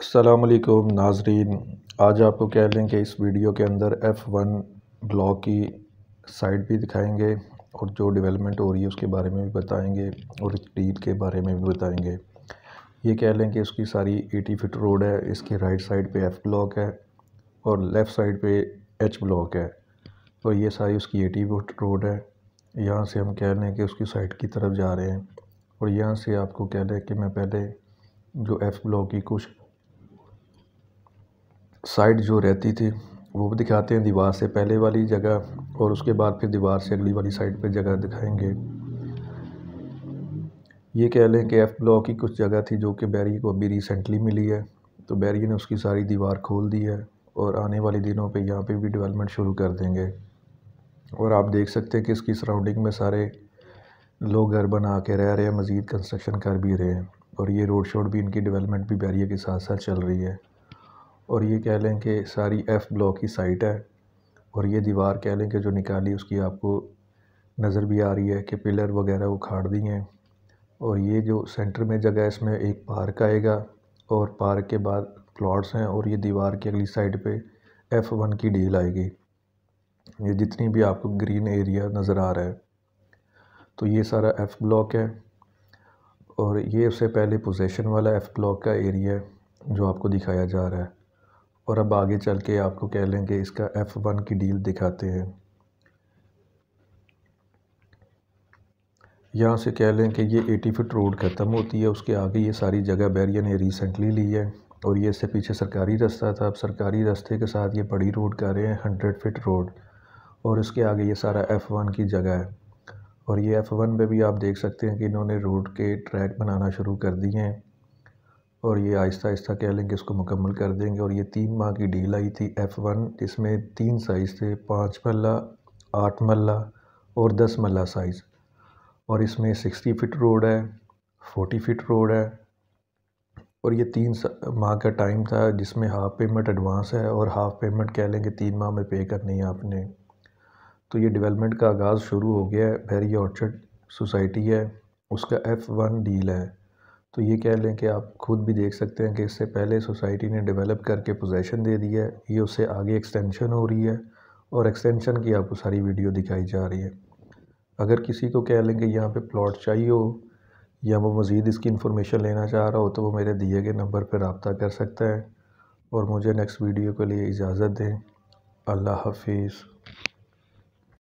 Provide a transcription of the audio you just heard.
असलकुम नाजरीन आज आपको कह लें कि इस वीडियो के अंदर F1 ब्लॉक की साइट भी दिखाएंगे और जो डेवलपमेंट हो रही है उसके बारे में भी बताएंगे और डील के बारे में भी बताएंगे ये कह लें कि उसकी सारी 80 फिट रोड है इसके राइट साइड पे एफ़ ब्लॉक है और लेफ़्ट साइड पे एच ब्लॉक है और ये सारी उसकी 80 फुट रोड है यहाँ से हम कह लें कि उसकी साइड की तरफ जा रहे हैं और यहाँ से आपको कह लें कि मैं पहले जो एफ़ ब्लॉक की कुछ साइड जो रहती थी वो भी दिखाते हैं दीवार से पहले वाली जगह और उसके बाद फिर दीवार से अगली वाली साइड पे जगह दिखाएंगे ये कह लें कि एफ़ ब्लॉक की कुछ जगह थी जो कि बैरी को अभी रिसेंटली मिली है तो बैरी ने उसकी सारी दीवार खोल दी है और आने वाले दिनों पर यहाँ पर भी डिवेलपमेंट शुरू कर देंगे और आप देख सकते हैं कि इसकी सराउंडिंग में सारे लोग घर बना के रह रहे हैं मज़ीद कंस्ट्रक्शन कर भी रहे हैं और ये रोड शोड भी इनकी डेवलपमेंट भी बैरिया के साथ साथ चल रही है और ये कह लें कि सारी एफ़ ब्लॉक की साइट है और ये दीवार कह लें कि जो निकाली उसकी आपको नज़र भी आ रही है कि पिलर वगैरह उखाड़ दिए हैं और ये जो सेंटर में जगह है इसमें एक पार्क आएगा और पार्क के बाद प्लॉट्स हैं और ये दीवार की अगली साइड पे एफ़ वन की डील आएगी ये जितनी भी आपको ग्रीन एरिया नज़र आ रहा है तो ये सारा एफ़ ब्लॉक है और ये उससे पहले पोजेशन वाला एफ़ ब्लॉक का एरिया है जो आपको दिखाया जा रहा है और अब आगे चल के आपको कह लेंगे इसका एफ़ वन की डील दिखाते हैं यहाँ से कह लें कि ये एटी फिट रोड ख़त्म होती है उसके आगे ये सारी जगह बैरियर ने रिसेंटली ली है और ये इससे पीछे सरकारी रास्ता था अब सरकारी रास्ते के साथ ये बड़ी रोड कर रहे हैं हंड्रेड फिट रोड और उसके आगे ये सारा एफ़ वन की जगह है और ये एफ़ वन पर भी आप देख सकते हैं कि इन्होंने रोड के ट्रैक बनाना शुरू कर दिए हैं और ये आहिस्ता आहिस्ता कह लेंगे इसको मुकम्मल कर देंगे और ये तीन माह की डील आई थी एफ़ वन जिसमें तीन साइज़ थे पाँच मल्ला आठ मल्ला और दस मल्ला साइज़ और इसमें सिक्सटी फिट रोड है फोटी फिट रोड है और ये तीन माह का टाइम था जिसमें हाफ़ पेमेंट एडवांस है और हाफ़ पेमेंट कह लेंगे तीन माह में पे करनी है आपने तो ये डेवलपमेंट का आगाज़ शुरू हो गया है भैरी ऑर्चर्ड सोसाइटी है उसका एफ़ वन डील है तो ये कह लें कि आप खुद भी देख सकते हैं कि इससे पहले सोसाइटी ने डेवलप करके पोजेसन दे दी है ये उससे आगे एक्सटेंशन हो रही है और एक्सटेंशन की आपको सारी वीडियो दिखाई जा रही है अगर किसी को कह लें कि यहाँ पर प्लॉट चाहिए हो या वो मज़ीद इसकी इन्फॉर्मेशन लेना चाह रहा हो तो वो मेरे दिए गए नंबर पर रबता कर सकता है और मुझे नेक्स्ट वीडियो के लिए इजाज़त दें अल्लाह हाफिज़